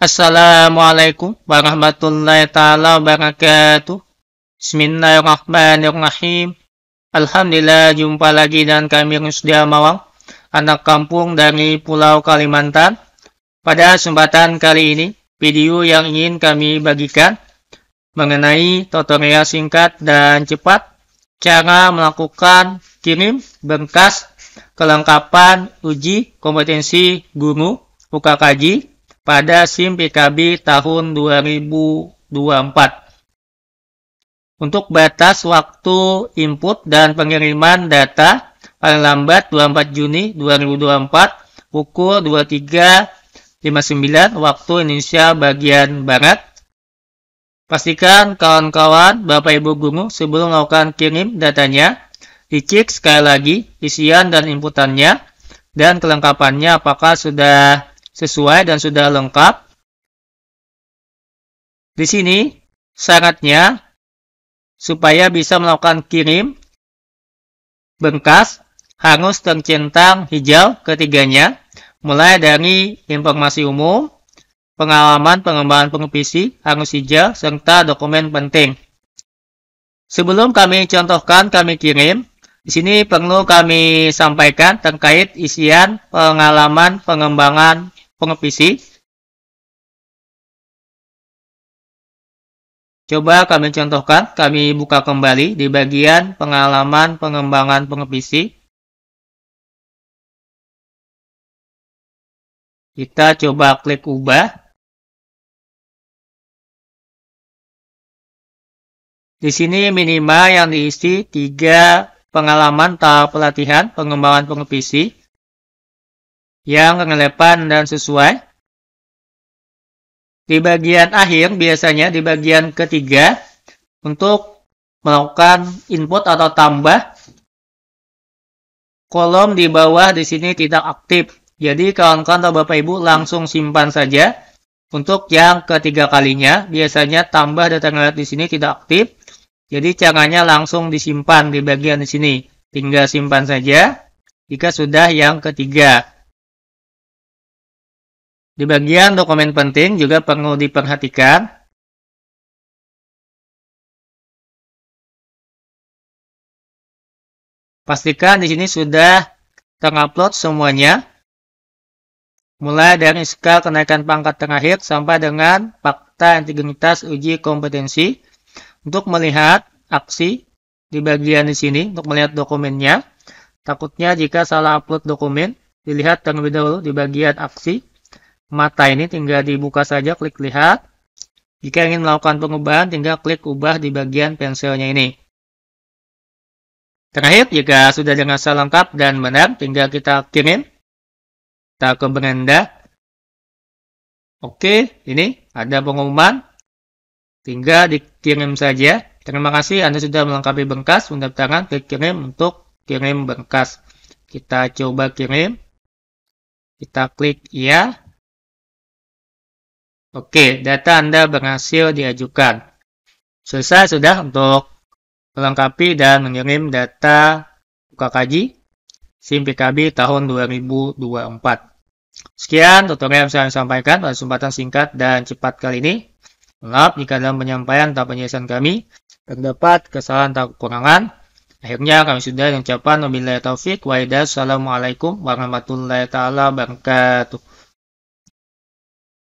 Assalamualaikum warahmatullahi taala wabarakatuh. Bismillahirrahmanirrahim. Alhamdulillah jumpa lagi dan kami Rusdia Mawang, anak kampung dari Pulau Kalimantan. Pada kesempatan kali ini, video yang ingin kami bagikan mengenai tutorial singkat dan cepat cara melakukan kirim berkas kelengkapan uji kompetensi guru UKKJ pada SIM PKB tahun 2024 untuk batas waktu input dan pengiriman data paling lambat 24 Juni 2024 pukul 23.59 waktu Indonesia bagian Barat. Pastikan kawan-kawan, Bapak Ibu Guru sebelum melakukan kirim datanya, dicek sekali lagi isian dan inputannya dan kelengkapannya apakah sudah sesuai dan sudah lengkap. Di sini syaratnya supaya bisa melakukan kirim berkas harus tercentang hijau ketiganya mulai dari informasi umum, pengalaman pengembangan pengepisi hangus hijau serta dokumen penting. Sebelum kami contohkan kami kirim, di sini perlu kami sampaikan terkait isian pengalaman pengembangan pengepisi. Coba kami contohkan, kami buka kembali di bagian pengalaman pengembangan pengepisi. Kita coba klik ubah. Di sini minimal yang diisi tiga pengalaman tahap pelatihan pengembangan pengepisi yang relevan dan sesuai. Di bagian akhir, biasanya di bagian ketiga, untuk melakukan input atau tambah, kolom di bawah di sini tidak aktif. Jadi kawan-kawan atau Bapak Ibu langsung simpan saja. Untuk yang ketiga kalinya, biasanya tambah data ngelihat di sini tidak aktif. Jadi caranya langsung disimpan di bagian di sini. Tinggal simpan saja jika sudah yang ketiga. Di bagian dokumen penting juga perlu diperhatikan Pastikan di sini sudah terupload semuanya. Mulai dari skala kenaikan pangkat terakhir sampai dengan fakta integritas uji kompetensi. Untuk melihat aksi di bagian di sini, untuk melihat dokumennya. Takutnya jika salah upload dokumen, dilihat terlebih dahulu di bagian aksi mata ini tinggal dibuka saja, klik lihat. Jika ingin melakukan pengubahan, tinggal klik ubah di bagian pensilnya ini. Terakhir, jika sudah dengan saya lengkap dan benar, tinggal kita kirim. Kita ke beranda. Oke, ini ada pengumuman. Tinggal dikirim saja. Terima kasih Anda sudah melengkapi berkas pendaftaran klik kirim untuk kirim bengkas. Kita coba kirim. Kita klik ya. Oke, data Anda berhasil diajukan. Selesai sudah untuk melengkapi dan mengirim data buka kaji SIM PKB tahun 2024. Sekian tutorial yang saya sampaikan pada kesempatan singkat dan cepat kali ini. Maaf jika dalam penyampaian atau penjelasan kami terdapat kesalahan atau kekurangan. Akhirnya kami sudah mengucapkan wabillahi taufik wa Assalamualaikum warahmatullahi wabarakatuh.